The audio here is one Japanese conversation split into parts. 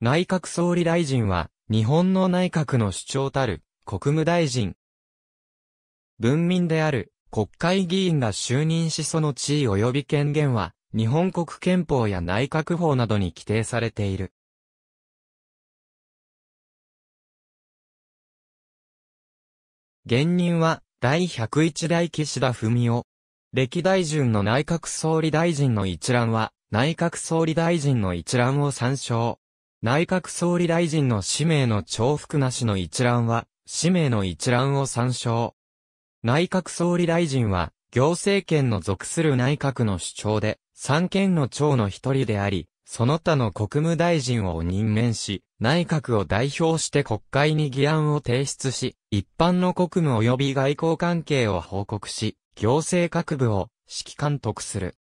内閣総理大臣は、日本の内閣の主張たる、国務大臣。文民である、国会議員が就任しその地位及び権限は、日本国憲法や内閣法などに規定されている。現任は、第101代岸田文雄。歴代順の内閣総理大臣の一覧は、内閣総理大臣の一覧を参照。内閣総理大臣の氏名の重複なしの一覧は、氏名の一覧を参照。内閣総理大臣は、行政権の属する内閣の主張で、三権の長の一人であり、その他の国務大臣を任命し、内閣を代表して国会に議案を提出し、一般の国務及び外交関係を報告し、行政各部を指揮監督する。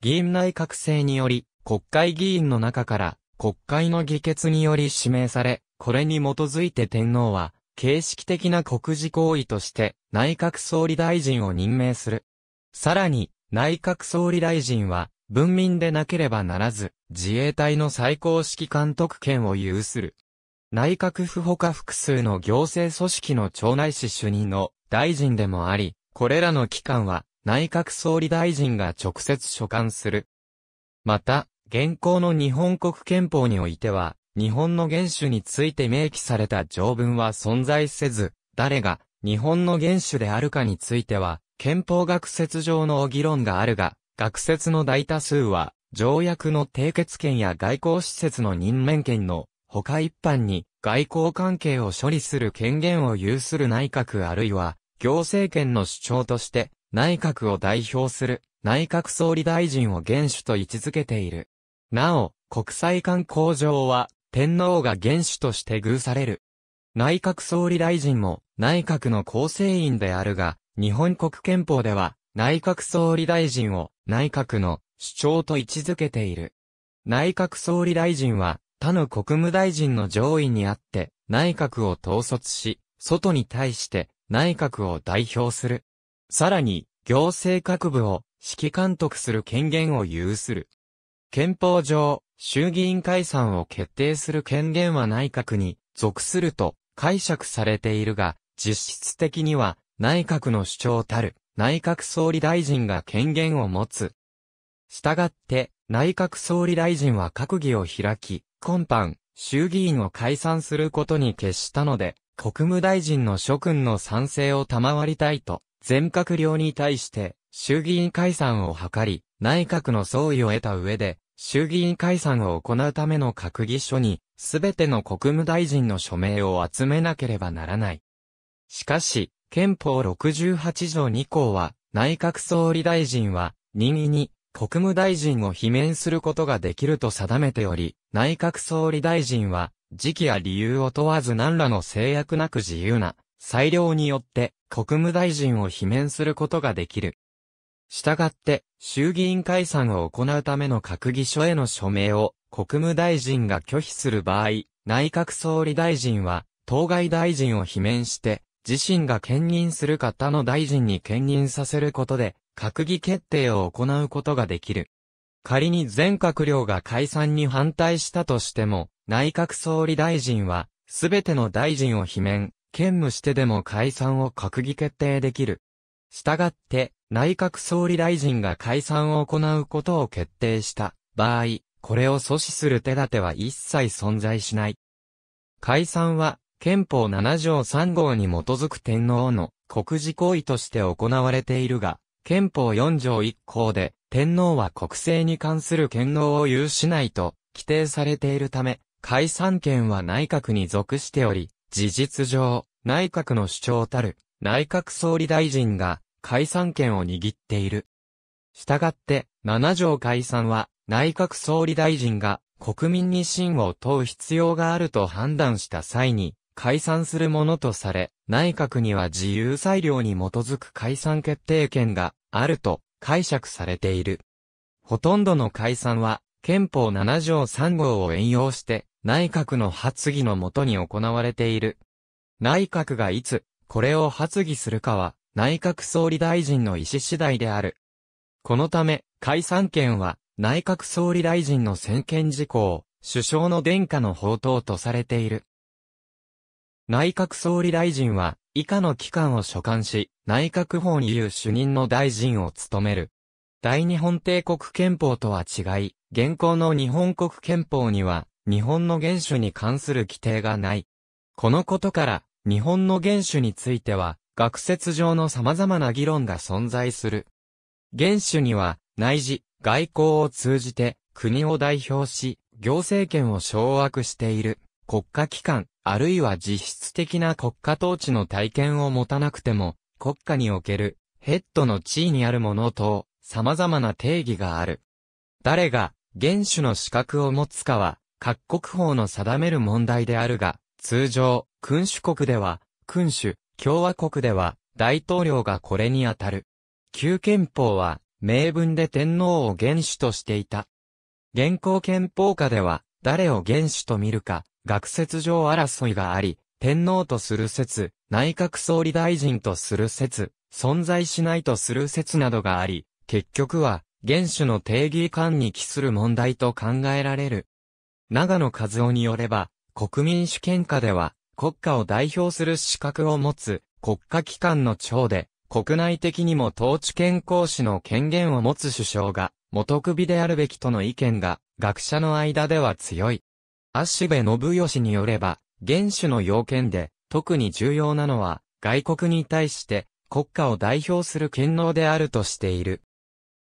議員内閣制により、国会議員の中から国会の議決により指名され、これに基づいて天皇は、形式的な国事行為として、内閣総理大臣を任命する。さらに、内閣総理大臣は、文民でなければならず、自衛隊の最高指揮監督権を有する。内閣府ほか複数の行政組織の町内市主任の大臣でもあり、これらの機関は内閣総理大臣が直接所管する。また、現行の日本国憲法においては、日本の元首について明記された条文は存在せず、誰が日本の元首であるかについては、憲法学説上の議論があるが、学説の大多数は、条約の締結権や外交施設の任免権の、他一般に、外交関係を処理する権限を有する内閣あるいは、行政権の主張として、内閣を代表する、内閣総理大臣を元首と位置づけている。なお、国際観光上は、天皇が元首として遇される。内閣総理大臣も、内閣の構成員であるが、日本国憲法では、内閣総理大臣を、内閣の、主張と位置づけている。内閣総理大臣は、他の国務大臣の上位にあって、内閣を統率し、外に対して内閣を代表する。さらに、行政各部を指揮監督する権限を有する。憲法上、衆議院解散を決定する権限は内閣に属すると解釈されているが、実質的には内閣の主張たる内閣総理大臣が権限を持つ。したがって、内閣総理大臣は閣議を開き、今般、衆議院を解散することに決したので、国務大臣の諸君の賛成を賜りたいと、全閣僚に対して、衆議院解散を図り、内閣の総意を得た上で、衆議院解散を行うための閣議書に、すべての国務大臣の署名を集めなければならない。しかし、憲法68条2項は、内閣総理大臣は、任意に、国務大臣を罷免することができると定めており、内閣総理大臣は、時期や理由を問わず何らの制約なく自由な、裁量によって、国務大臣を罷免することができる。したがって、衆議院解散を行うための閣議書への署名を国務大臣が拒否する場合、内閣総理大臣は、当該大臣を罷免して、自身が兼任する方の大臣に兼任させることで、閣議決定を行うことができる。仮に全閣僚が解散に反対したとしても、内閣総理大臣は、すべての大臣を罷免、兼務してでも解散を閣議決定できる。したがって、内閣総理大臣が解散を行うことを決定した場合、これを阻止する手立ては一切存在しない。解散は、憲法7条3号に基づく天皇の国事行為として行われているが、憲法4条1項で、天皇は国政に関する権能を有しないと規定されているため、解散権は内閣に属しており、事実上、内閣の主張たる、内閣総理大臣が、解散権を握っている。したがって、7条解散は、内閣総理大臣が国民に信を問う必要があると判断した際に、解散するものとされ、内閣には自由裁量に基づく解散決定権があると解釈されている。ほとんどの解散は、憲法7条3号を援用して、内閣の発議のもとに行われている。内閣がいつ、これを発議するかは、内閣総理大臣の意思次第である。このため、解散権は、内閣総理大臣の専権事項、首相の殿下の宝刀とされている。内閣総理大臣は、以下の機関を所管し、内閣法に有主任の大臣を務める。大日本帝国憲法とは違い、現行の日本国憲法には、日本の元首に関する規定がない。このことから、日本の元首については、学説上の様々な議論が存在する。原種には、内事、外交を通じて、国を代表し、行政権を掌握している、国家機関、あるいは実質的な国家統治の体験を持たなくても、国家における、ヘッドの地位にあるものと、様々な定義がある。誰が、原種の資格を持つかは、各国法の定める問題であるが、通常、君主国では、君主、共和国では、大統領がこれにあたる。旧憲法は、名分で天皇を元首としていた。現行憲法下では、誰を元首と見るか、学説上争いがあり、天皇とする説、内閣総理大臣とする説、存在しないとする説などがあり、結局は、元首の定義感に帰する問題と考えられる。長野和夫によれば、国民主権下では、国家を代表する資格を持つ国家機関の長で、国内的にも統治権行使の権限を持つ首相が、元首であるべきとの意見が、学者の間では強い。足部信義によれば、元首の要件で、特に重要なのは、外国に対して、国家を代表する権能であるとしている。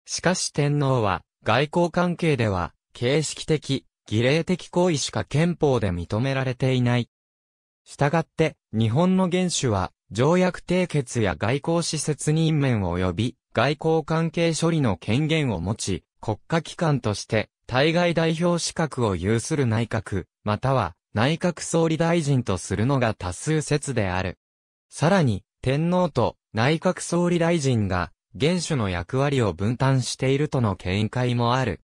しかし天皇は、外交関係では、形式的、儀礼的行為しか憲法で認められていない、したがって、日本の元首は、条約締結や外交施設任免及び、外交関係処理の権限を持ち、国家機関として、対外代表資格を有する内閣、または、内閣総理大臣とするのが多数説である。さらに、天皇と内閣総理大臣が、元首の役割を分担しているとの見解もある。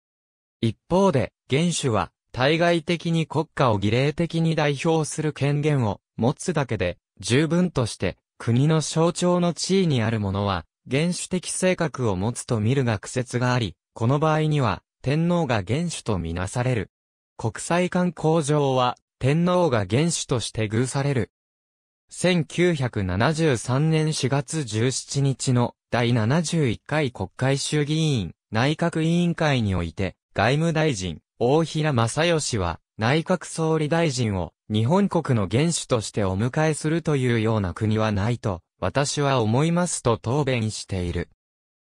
一方で、元首は、対外的に国家を儀礼的に代表する権限を持つだけで、十分として、国の象徴の地位にあるものは、原種的性格を持つと見る学説があり、この場合には、天皇が原種とみなされる。国際観光上は、天皇が原種として偶される。1973年4月17日の第71回国会衆議院内閣委員会において、外務大臣、大平正義は内閣総理大臣を日本国の元首としてお迎えするというような国はないと私は思いますと答弁している。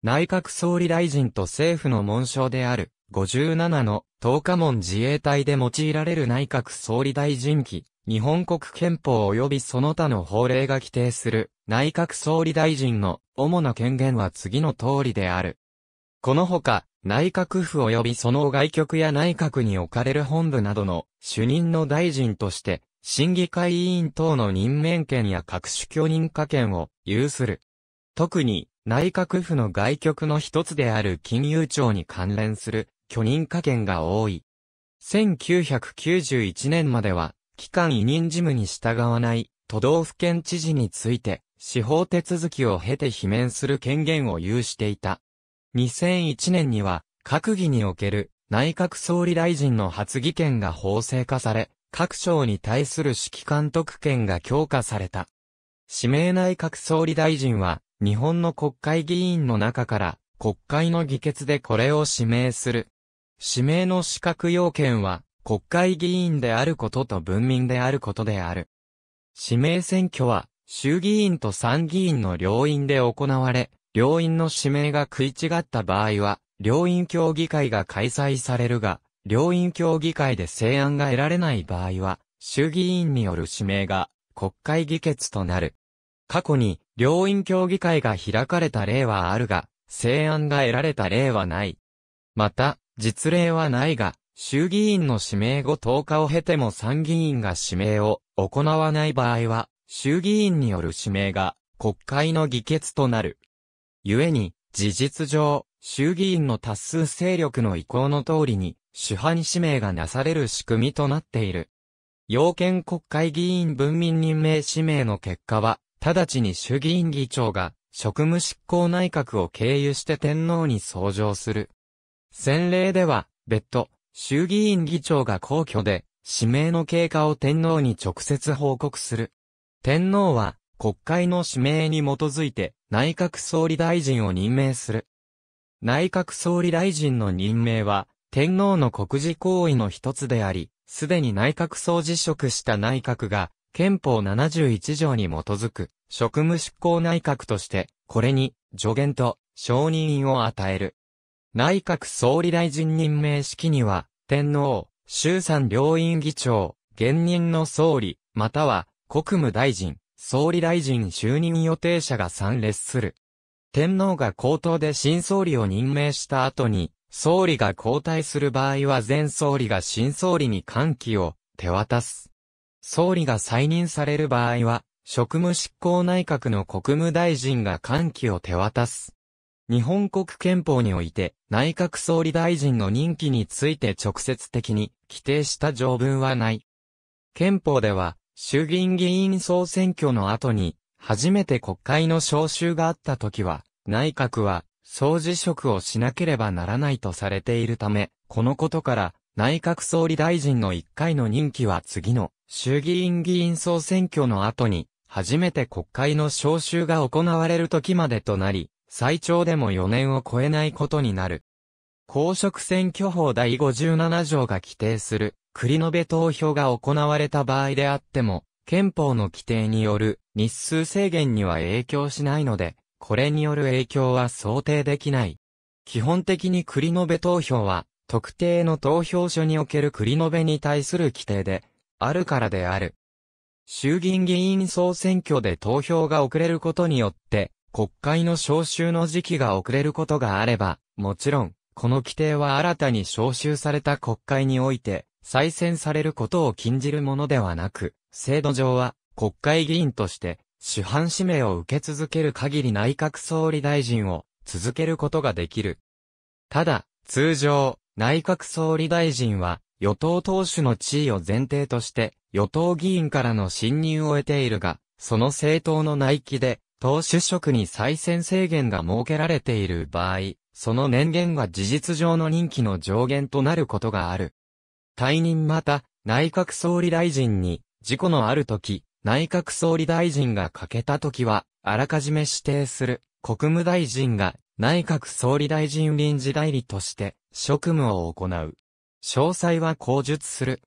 内閣総理大臣と政府の紋章である57の10日門自衛隊で用いられる内閣総理大臣期、日本国憲法及びその他の法令が規定する内閣総理大臣の主な権限は次の通りである。このほか、内閣府及びその外局や内閣に置かれる本部などの主任の大臣として、審議会委員等の任免権や各種許認可権を有する。特に、内閣府の外局の一つである金融庁に関連する許認可権が多い。1991年までは、期間委任事務に従わない都道府県知事について、司法手続きを経て罷免する権限を有していた。2001年には、閣議における内閣総理大臣の発議権が法制化され、各省に対する指揮監督権が強化された。指名内閣総理大臣は、日本の国会議員の中から、国会の議決でこれを指名する。指名の資格要件は、国会議員であることと文民であることである。指名選挙は、衆議院と参議院の両院で行われ、両院の指名が食い違った場合は、両院協議会が開催されるが、両院協議会で成案が得られない場合は、衆議院による指名が国会議決となる。過去に、両院協議会が開かれた例はあるが、成案が得られた例はない。また、実例はないが、衆議院の指名後10日を経ても参議院が指名を行わない場合は、衆議院による指名が国会の議決となる。故に、事実上、衆議院の多数勢力の意向の通りに、主犯指名がなされる仕組みとなっている。要件国会議員文民任命指名の結果は、直ちに衆議院議長が、職務執行内閣を経由して天皇に相乗する。先例では、別途、衆議院議長が皇居で、指名の経過を天皇に直接報告する。天皇は、国会の指名に基づいて内閣総理大臣を任命する。内閣総理大臣の任命は天皇の国事行為の一つであり、すでに内閣総辞職した内閣が憲法71条に基づく職務執行内閣として、これに助言と承認を与える。内閣総理大臣任命式には、天皇、衆参両院議長、現任の総理、または国務大臣、総理大臣就任予定者が参列する。天皇が口頭で新総理を任命した後に、総理が交代する場合は前総理が新総理に歓喜を手渡す。総理が再任される場合は、職務執行内閣の国務大臣が歓喜を手渡す。日本国憲法において、内閣総理大臣の任期について直接的に規定した条文はない。憲法では、衆議院議員総選挙の後に、初めて国会の召集があった時は、内閣は、総辞職をしなければならないとされているため、このことから、内閣総理大臣の1回の任期は次の衆議院議員総選挙の後に、初めて国会の召集が行われる時までとなり、最長でも4年を超えないことになる。公職選挙法第57条が規定する繰延投票が行われた場合であっても、憲法の規定による日数制限には影響しないので、これによる影響は想定できない。基本的に繰延投票は、特定の投票所における繰延に対する規定で、あるからである。衆議院議員総選挙で投票が遅れることによって、国会の召集の時期が遅れることがあれば、もちろん、この規定は新たに召集された国会において、再選されることを禁じるものではなく、制度上は国会議員として主犯指名を受け続ける限り内閣総理大臣を続けることができる。ただ、通常、内閣総理大臣は与党党首の地位を前提として与党議員からの信任を得ているが、その政党の内規で党首職に再選制限が設けられている場合、その年限が事実上の任期の上限となることがある。退任また、内閣総理大臣に、事故のある時、内閣総理大臣が欠けた時は、あらかじめ指定する、国務大臣が、内閣総理大臣臨時代理として、職務を行う。詳細は口述する。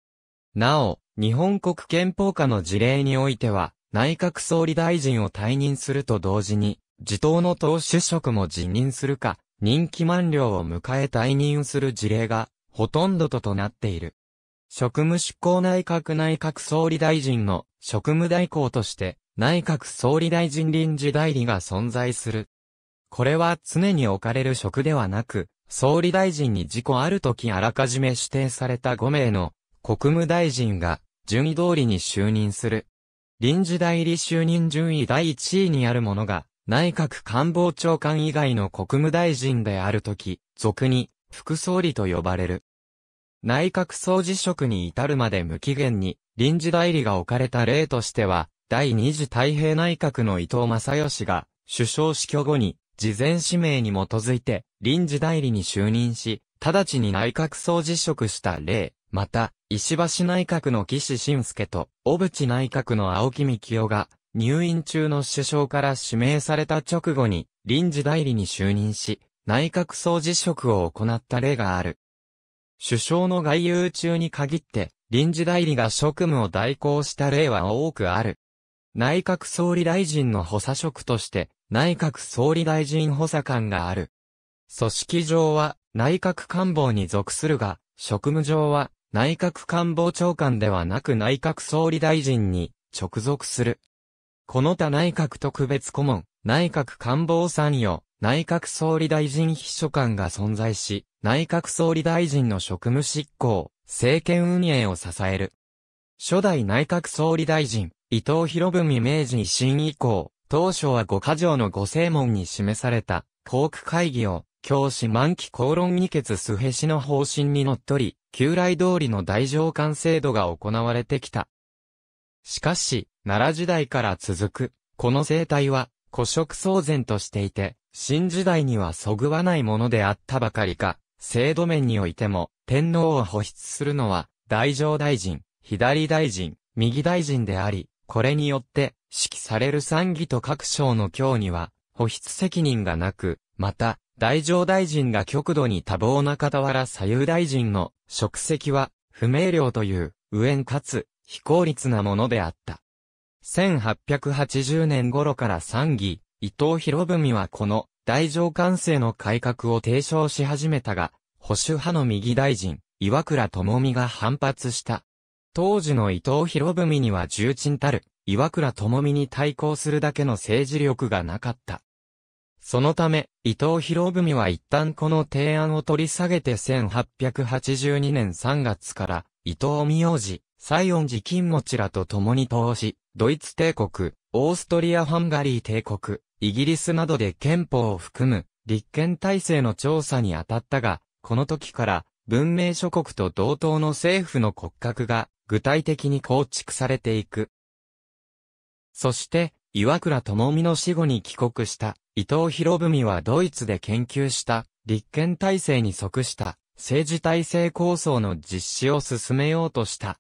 なお、日本国憲法下の事例においては、内閣総理大臣を退任すると同時に、自党の党首職も辞任するか、任期満了を迎え退任する事例が、ほとんどととなっている。職務執行内閣内閣総理大臣の職務代行として内閣総理大臣臨時代理が存在する。これは常に置かれる職ではなく、総理大臣に事故ある時あらかじめ指定された5名の国務大臣が順位通りに就任する。臨時代理就任順位第1位にあるものが内閣官房長官以外の国務大臣であるとき、俗に副総理と呼ばれる。内閣総辞職に至るまで無期限に臨時代理が置かれた例としては、第二次太平内閣の伊藤正義が首相死去後に事前指名に基づいて臨時代理に就任し、直ちに内閣総辞職した例、また、石橋内閣の岸信介と、小渕内閣の青木幹雄が、入院中の首相から指名された直後に、臨時代理に就任し、内閣総辞職を行った例がある。首相の外遊中に限って、臨時代理が職務を代行した例は多くある。内閣総理大臣の補佐職として、内閣総理大臣補佐官がある。組織上は内閣官房に属するが、職務上は内閣官房長官ではなく内閣総理大臣に直属する。この他内閣特別顧問、内閣官房参与、内閣総理大臣秘書官が存在し、内閣総理大臣の職務執行、政権運営を支える。初代内閣総理大臣、伊藤博文明治維新以降、当初は五箇条の五正門に示された、航空会議を、教師満期公論議決すへしの方針にのっとり、旧来通りの大上官制度が行われてきた。しかし、奈良時代から続く、この生態は、古色騒然としていて、新時代にはそぐわないものであったばかりか、制度面においても、天皇を保出するのは、大乗大臣、左大臣、右大臣であり、これによって、指揮される参議と各省の教には、保出責任がなく、また、大乗大臣が極度に多忙な傍ら左右大臣の職責は、不明瞭という、無縁かつ、非効率なものであった。1880年頃から参議、伊藤博文はこの大上官制の改革を提唱し始めたが、保守派の右大臣、岩倉智美が反発した。当時の伊藤博文には重鎮たる、岩倉智美に対抗するだけの政治力がなかった。そのため、伊藤博文は一旦この提案を取り下げて1882年3月から、伊藤美容寺、西園寺金持ちらと共に投資、ドイツ帝国、オーストリア・ハンガリー帝国、イギリスなどで憲法を含む立憲体制の調査に当たったが、この時から文明諸国と同等の政府の骨格が具体的に構築されていく。そして、岩倉智美の死後に帰国した伊藤博文はドイツで研究した立憲体制に即した政治体制構想の実施を進めようとした。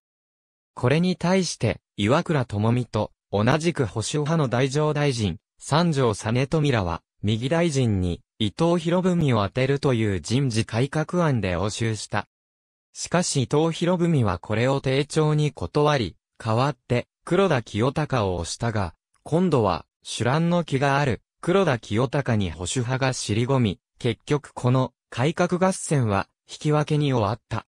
これに対して岩倉智美と、同じく保守派の大乗大臣、三条実富らは、右大臣に、伊藤博文を当てるという人事改革案で押収した。しかし伊藤博文はこれを丁重に断り、代わって、黒田清隆を押したが、今度は、主乱の気がある、黒田清隆に保守派が尻込み、結局この、改革合戦は、引き分けに終わった。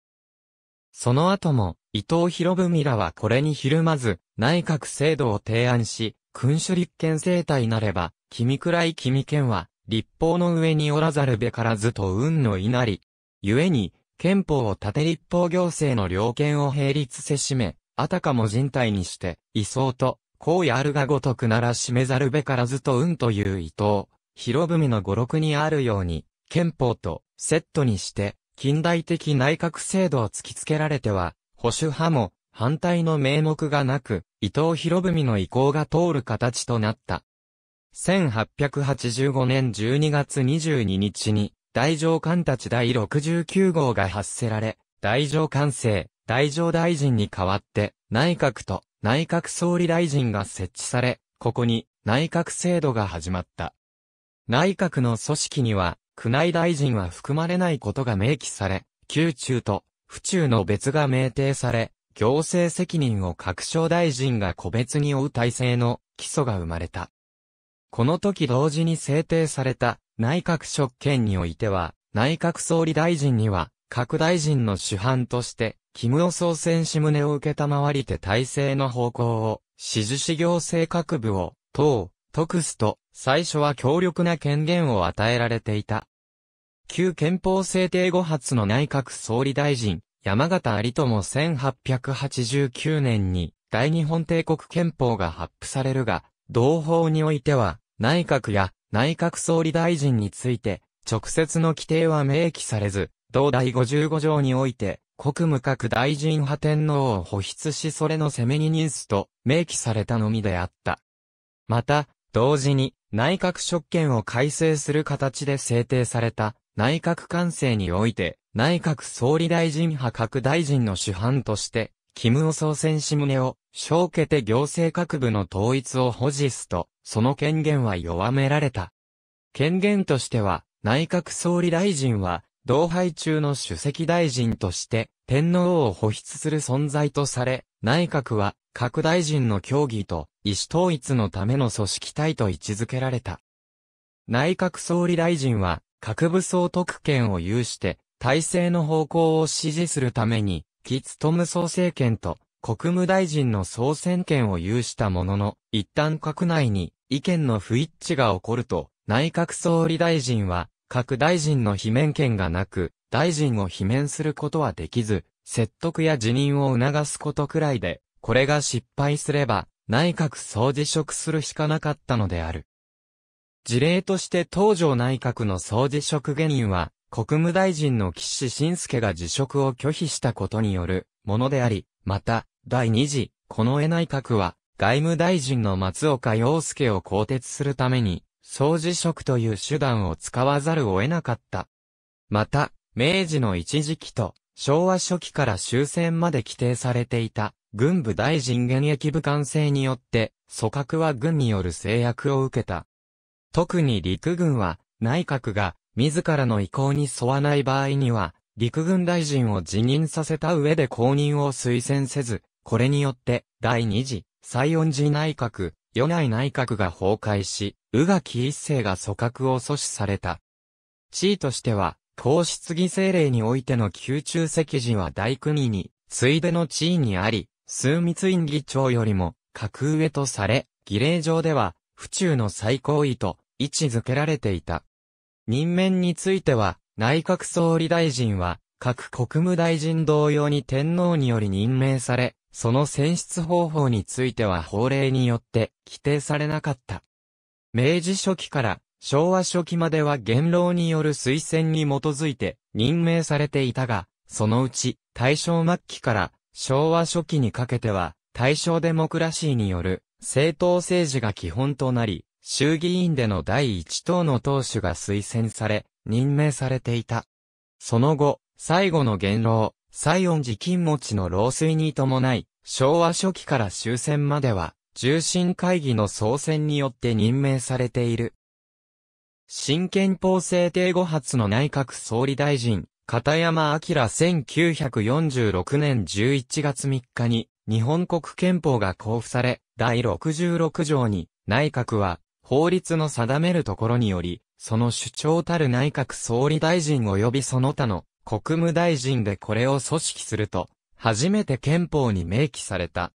その後も、伊藤博文らはこれにひるまず、内閣制度を提案し、君主立憲政体なれば、君くらい君権は、立法の上におらざるべからずと運の稲荷。故に、憲法を立て立法行政の両権を並立せしめ、あたかも人体にして、位相と、こうやるがごとくならしめざるべからずと運という伊藤、博文の語録にあるように、憲法とセットにして、近代的内閣制度を突きつけられては、保守派も反対の名目がなく、伊藤博文の意向が通る形となった。1885年12月22日に、大上官たち第69号が発せられ、大上官制、大上大臣に代わって、内閣と内閣総理大臣が設置され、ここに内閣制度が始まった。内閣の組織には、宮内大臣は含まれないことが明記され、宮中と府中の別が明定され、行政責任を各省大臣が個別に負う体制の基礎が生まれた。この時同時に制定された内閣職権においては、内閣総理大臣には、各大臣の主犯として、金を総選し旨を受けたまわりて体制の方向を、指示し行政各部を、党、特すと、最初は強力な権限を与えられていた。旧憲法制定後発の内閣総理大臣、山形有友1889年に、大日本帝国憲法が発布されるが、同法においては、内閣や内閣総理大臣について、直接の規定は明記されず、同第55条において、国務各大臣派天皇を保筆しそれの攻めにニュースと明記されたのみであった。また、同時に内閣職権を改正する形で制定された内閣官制において内閣総理大臣派各大臣の主犯としてキムを総選し旨を正けて行政各部の統一を保持すとその権限は弱められた。権限としては内閣総理大臣は同輩中の主席大臣として天皇を保筆する存在とされ、内閣は、各大臣の協議と意思統一のための組織体と位置づけられた。内閣総理大臣は、各武装特権を有して、体制の方向を支持するために、キツトム総政権と国務大臣の総選権を有したものの、一旦閣内に意見の不一致が起こると、内閣総理大臣は、各大臣の罷免権がなく、大臣を罷免することはできず、説得や辞任を促すことくらいで、これが失敗すれば、内閣総辞職するしかなかったのである。事例として東条内閣の総辞職原因は、国務大臣の岸信介が辞職を拒否したことによるものであり、また、第二次、近衛内閣は、外務大臣の松岡洋介を更迭するために、総辞職という手段を使わざるを得なかった。また、明治の一時期と昭和初期から終戦まで規定されていた、軍部大臣現役部官制によって、組閣は軍による制約を受けた。特に陸軍は、内閣が、自らの意向に沿わない場合には、陸軍大臣を辞任させた上で公認を推薦せず、これによって、第二次、西恩寺内閣、与内内閣が崩壊し、宇垣一世が組閣を阻止された。地位としては、皇室議政令においての宮中席事は大国に、ついでの地位にあり、枢密院議長よりも、格上とされ、儀礼上では、府中の最高位と位置づけられていた。任免については、内閣総理大臣は、各国務大臣同様に天皇により任命され、その選出方法については法令によって規定されなかった。明治初期から昭和初期までは元老による推薦に基づいて任命されていたが、そのうち大正末期から昭和初期にかけては大正デモクラシーによる政党政治が基本となり、衆議院での第一党の党首が推薦され、任命されていた。その後、最後の元老、西恩寺金持ちの老衰に伴い、昭和初期から終戦までは、重臣会議の総選によって任命されている。新憲法制定後発の内閣総理大臣、片山明1946年11月3日に、日本国憲法が公布され、第66条に、内閣は、法律の定めるところにより、その主張たる内閣総理大臣及びその他の国務大臣でこれを組織すると、初めて憲法に明記された。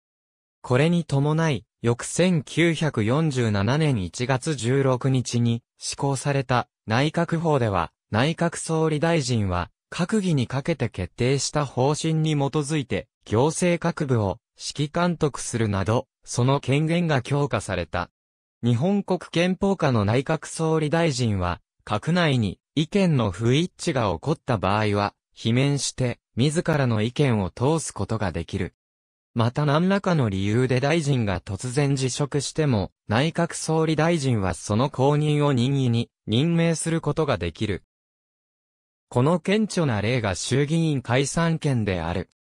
これに伴い、翌1947年1月16日に、施行された内閣法では、内閣総理大臣は、閣議にかけて決定した方針に基づいて、行政各部を指揮監督するなど、その権限が強化された。日本国憲法下の内閣総理大臣は、閣内に意見の不一致が起こった場合は、罷免して、自らの意見を通すことができる。また何らかの理由で大臣が突然辞職しても、内閣総理大臣はその後任を任意に任命することができる。この顕著な例が衆議院解散権である。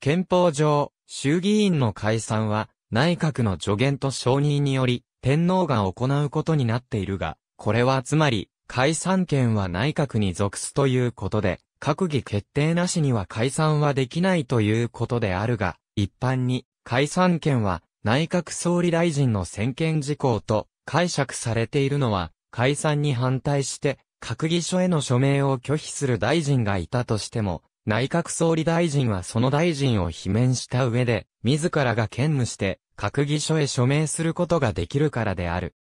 憲法上、衆議院の解散は、内閣の助言と承認により、天皇が行うことになっているが、これはつまり、解散権は内閣に属すということで、閣議決定なしには解散はできないということであるが、一般に、解散権は内閣総理大臣の専権事項と解釈されているのは、解散に反対して、閣議書への署名を拒否する大臣がいたとしても、内閣総理大臣はその大臣を罷免した上で、自らが兼務して、閣議書へ署名することができるからである。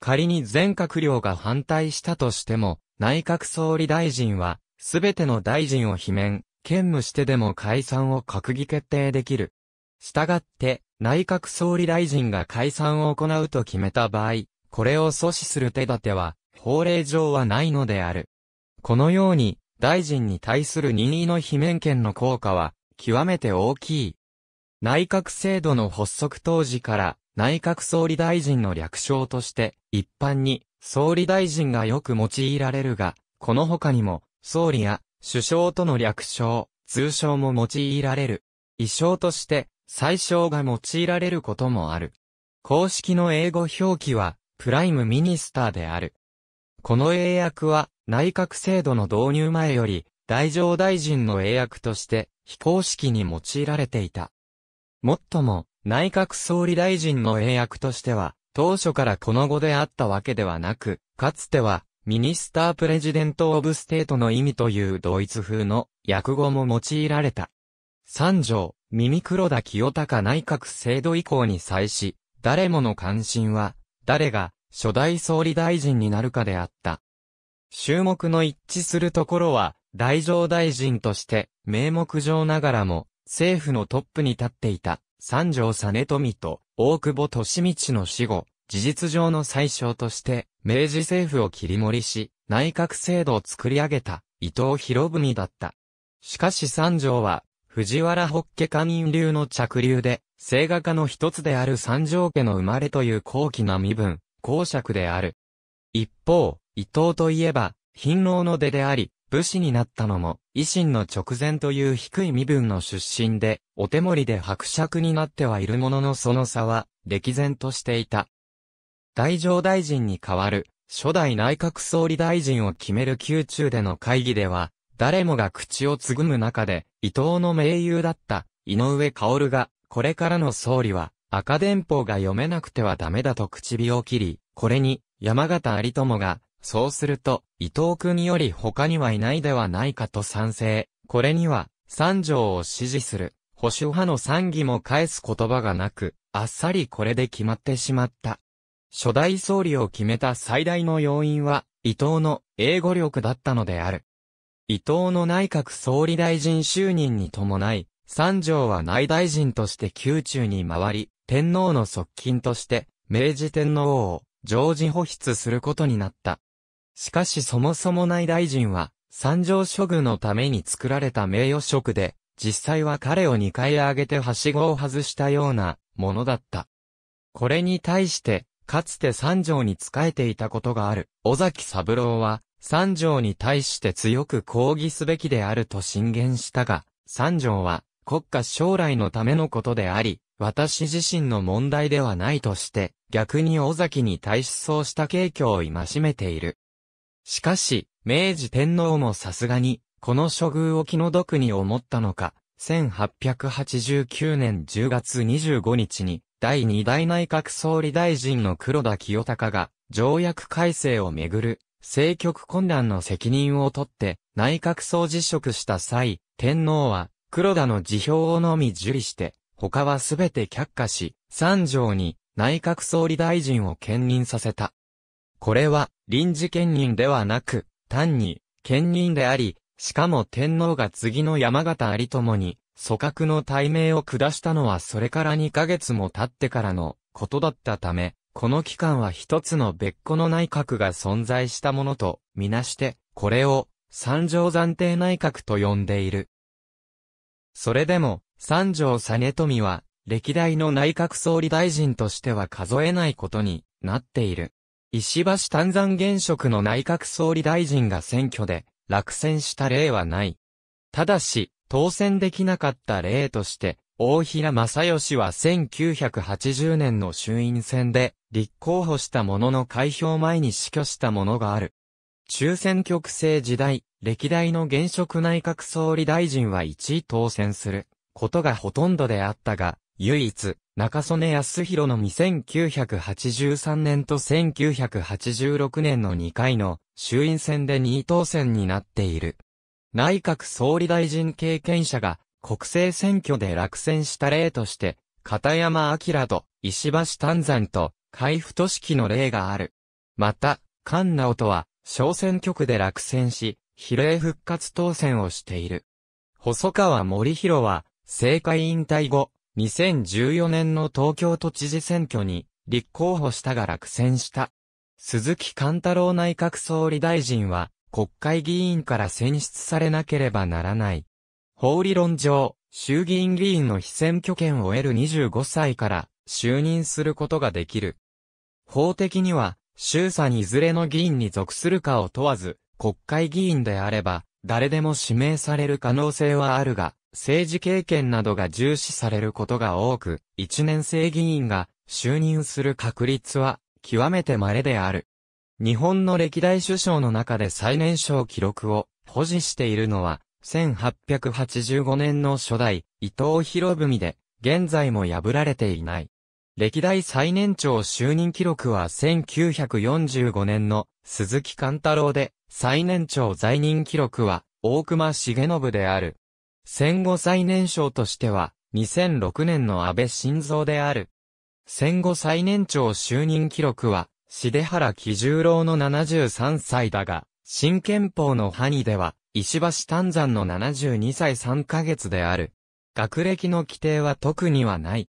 仮に全閣僚が反対したとしても、内閣総理大臣は、すべての大臣を罷免、兼務してでも解散を閣議決定できる。したがって、内閣総理大臣が解散を行うと決めた場合、これを阻止する手立ては、法令上はないのである。このように、大臣に対する任意の罷免権の効果は、極めて大きい。内閣制度の発足当時から、内閣総理大臣の略称として、一般に、総理大臣がよく用いられるが、この他にも、総理や、首相との略称、通称も用いられる。意称として、最小が用いられることもある。公式の英語表記は、プライムミニスターである。この英訳は、内閣制度の導入前より、大乗大臣の英訳として、非公式に用いられていた。もっとも、内閣総理大臣の英訳としては、当初からこの語であったわけではなく、かつては、ミニスタープレジデント・オブ・ステートの意味というドイツ風の訳語も用いられた。三条、耳黒田清高内閣制度以降に際し、誰もの関心は、誰が初代総理大臣になるかであった。注目の一致するところは、大乗大臣として、名目上ながらも、政府のトップに立っていた、三条実富と大久保利道の死後、事実上の最小として、明治政府を切り盛りし、内閣制度を作り上げた、伊藤博文だった。しかし三条は、藤原北家家民流の着流で、聖画家の一つである三条家の生まれという高貴な身分、公爵である。一方、伊藤といえば、貧労の出であり、武士になったのも、維新の直前という低い身分の出身で、お手盛りで伯爵になってはいるもののその差は、歴然としていた。大乗大臣に代わる、初代内閣総理大臣を決める宮中での会議では、誰もが口をつぐむ中で、伊藤の盟友だった井上薫が、これからの総理は、赤電報が読めなくてはダメだと唇を切り、これに、山形有友が、そうすると、伊藤君より他にはいないではないかと賛成。これには、三条を支持する、保守派の賛議も返す言葉がなく、あっさりこれで決まってしまった。初代総理を決めた最大の要因は、伊藤の英語力だったのである。伊藤の内閣総理大臣就任に伴い、三条は内大臣として宮中に回り、天皇の側近として、明治天皇を常時保筆することになった。しかしそもそも内大臣は、三条諸具のために作られた名誉職で、実際は彼を2回上げてはしごを外したようなものだった。これに対して、かつて三条に仕えていたことがある、尾崎三郎は、三条に対して強く抗議すべきであると進言したが、三条は国家将来のためのことであり、私自身の問題ではないとして、逆に尾崎に対しそうした景況を戒めている。しかし、明治天皇もさすがに、この処遇を気の毒に思ったのか、1889年10月25日に、第二代内閣総理大臣の黒田清隆が、条約改正をめぐる政局混乱の責任を取って内閣総辞職した際、天皇は黒田の辞表をのみ受理して、他はすべて却下し、三条に内閣総理大臣を兼任させた。これは臨時兼任ではなく、単に兼任であり、しかも天皇が次の山形有もに、組閣の対名を下したのはそれから2ヶ月も経ってからのことだったため、この期間は一つの別個の内閣が存在したものと、みなして、これを、三条暫定内閣と呼んでいる。それでも、三条実富は、歴代の内閣総理大臣としては数えないことになっている。石橋丹山現職の内閣総理大臣が選挙で落選した例はない。ただし、当選できなかった例として、大平正義は1980年の衆院選で立候補したものの開票前に死去したものがある。中選挙区制時代、歴代の現職内閣総理大臣は1位当選することがほとんどであったが、唯一、中曽根康弘の1983年と1986年の2回の衆院選で2位当選になっている。内閣総理大臣経験者が国政選挙で落選した例として、片山明と石橋丹山と海部市記の例がある。また、菅直人は小選挙区で落選し、比例復活当選をしている。細川森弘は、政界引退後、2014年の東京都知事選挙に立候補したが落選した。鈴木貫太郎内閣総理大臣は、国会議員から選出されなければならない。法理論上、衆議院議員の非選挙権を得る25歳から就任することができる。法的には、衆参いずれの議員に属するかを問わず、国会議員であれば、誰でも指名される可能性はあるが、政治経験などが重視されることが多く、一年生議員が就任する確率は極めて稀である。日本の歴代首相の中で最年少記録を保持しているのは1885年の初代、伊藤博文で、現在も破られていない。歴代最年長就任記録は1945年の鈴木貫太郎で、最年長在任記録は大隈重信である。戦後最年少としては、2006年の安倍晋三である。戦後最年長就任記録は、重原喜十郎の73歳だが、新憲法の範囲では、石橋丹山の72歳3ヶ月である。学歴の規定は特にはない。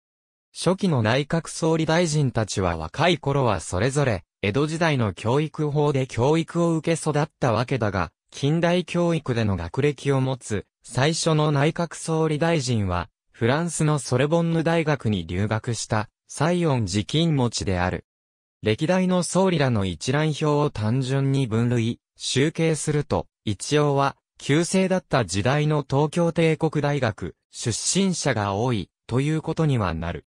初期の内閣総理大臣たちは若い頃はそれぞれ、江戸時代の教育法で教育を受け育ったわけだが、近代教育での学歴を持つ、最初の内閣総理大臣は、フランスのソレボンヌ大学に留学した、サイオン自金持ちである。歴代の総理らの一覧表を単純に分類、集計すると、一応は、旧制だった時代の東京帝国大学、出身者が多い、ということにはなる。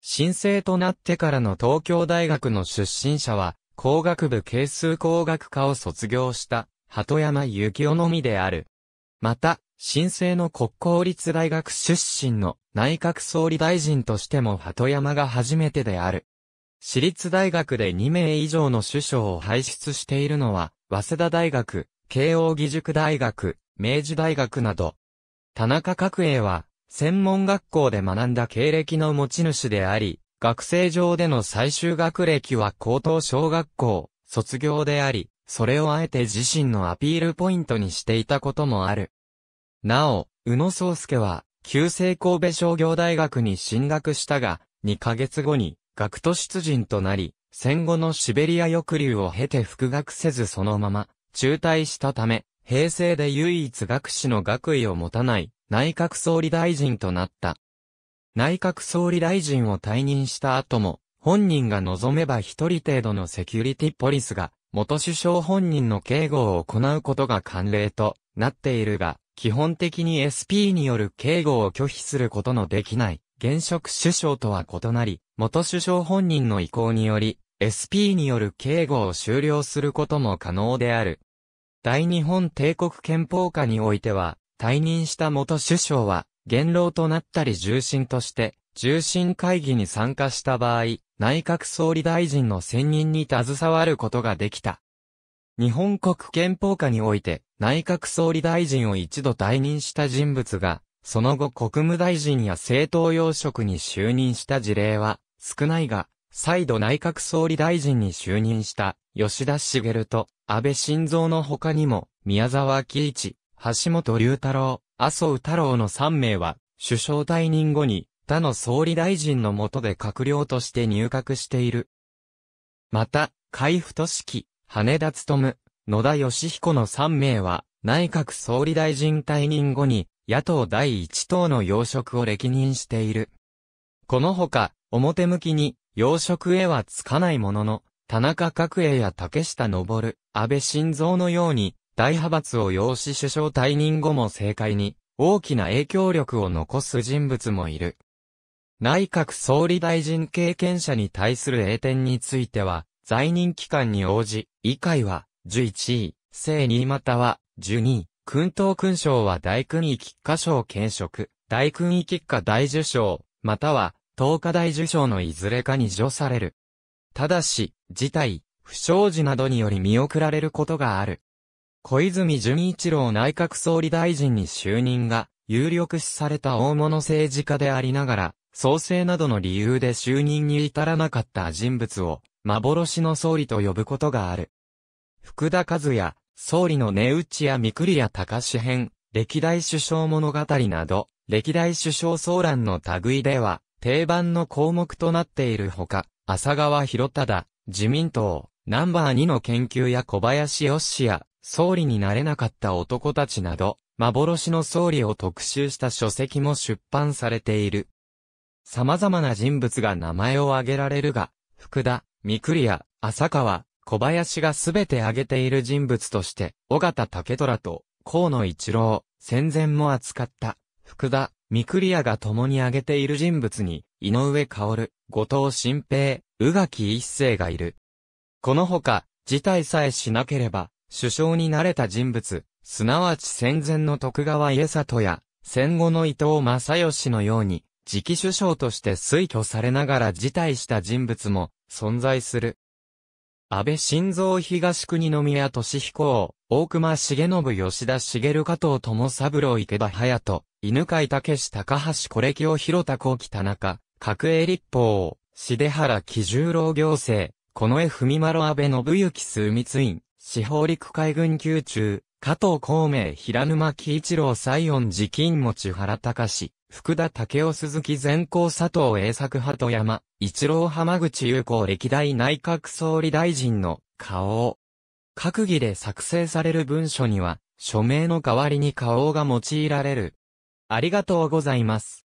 新生となってからの東京大学の出身者は、工学部係数工学科を卒業した、鳩山幸雄のみである。また、新生の国公立大学出身の内閣総理大臣としても鳩山が初めてである。私立大学で2名以上の首相を輩出しているのは、早稲田大学、慶応義塾大学、明治大学など、田中角栄は、専門学校で学んだ経歴の持ち主であり、学生上での最終学歴は高等小学校、卒業であり、それをあえて自身のアピールポイントにしていたこともある。なお、宇野宗介は、旧制神戸商業大学に進学したが、2ヶ月後に、学徒出陣となり、戦後のシベリア抑留を経て復学せずそのまま、中退したため、平成で唯一学士の学位を持たない内閣総理大臣となった。内閣総理大臣を退任した後も、本人が望めば一人程度のセキュリティポリスが、元首相本人の警護を行うことが慣例となっているが、基本的に SP による警護を拒否することのできない、現職首相とは異なり、元首相本人の意向により、SP による警護を終了することも可能である。大日本帝国憲法下においては、退任した元首相は、元老となったり重臣として、重臣会議に参加した場合、内閣総理大臣の選任に携わることができた。日本国憲法下において、内閣総理大臣を一度退任した人物が、その後国務大臣や政党要職に就任した事例は少ないが、再度内閣総理大臣に就任した吉田茂と安倍晋三の他にも宮沢喜一、橋本龍太郎、麻生太郎の3名は首相退任後に他の総理大臣の下で閣僚として入閣している。また、海部俊樹、羽田務、野田義彦の3名は内閣総理大臣退任後に野党第一党の要職を歴任している。このほか、表向きに養殖へはつかないものの、田中角栄や竹下登、安倍晋三のように、大派閥を養子首相退任後も政界に、大きな影響力を残す人物もいる。内閣総理大臣経験者に対する栄転については、在任期間に応じ、以下は、11位、正2または、12位、君等勲章は大勲位菊花賞兼職、大勲位菊花大受賞、または、東華大受賞のいずれかに助される。ただし、事態、不祥事などにより見送られることがある。小泉純一郎内閣総理大臣に就任が有力視された大物政治家でありながら、創生などの理由で就任に至らなかった人物を幻の総理と呼ぶことがある。福田和也、総理の値打ちや三栗高志編、歴代首相物語など、歴代首相騒乱の類では、定番の項目となっているほか、浅川博忠、自民党、ナンバー2の研究や小林よしや、総理になれなかった男たちなど、幻の総理を特集した書籍も出版されている。様々な人物が名前を挙げられるが、福田、三栗谷、浅川、小林がすべて挙げている人物として、尾形武虎と、河野一郎、戦前も扱った。福田、三栗屋が共に挙げている人物に、井上薫、後藤新平、宇垣一世がいる。このほか、事態さえしなければ、首相になれた人物、すなわち戦前の徳川家里や、戦後の伊藤正義のように、次期首相として推挙されながら辞退した人物も存在する。安倍晋三東国宮俊彦大隈重信吉田茂加藤友三郎池田隼人、犬飼武高橋コレキ広田幸喜田中、角栄立法、出原喜十郎行政、この江文丸安倍信行枢密院、司法陸海軍宮中、加藤孔明平沼喜一郎西園寺金持原隆福田武雄鈴木善光佐藤栄作鳩山、一郎浜口友子歴代内閣総理大臣の顔を。閣議で作成される文書には、署名の代わりに顔が用いられるありがとうございます。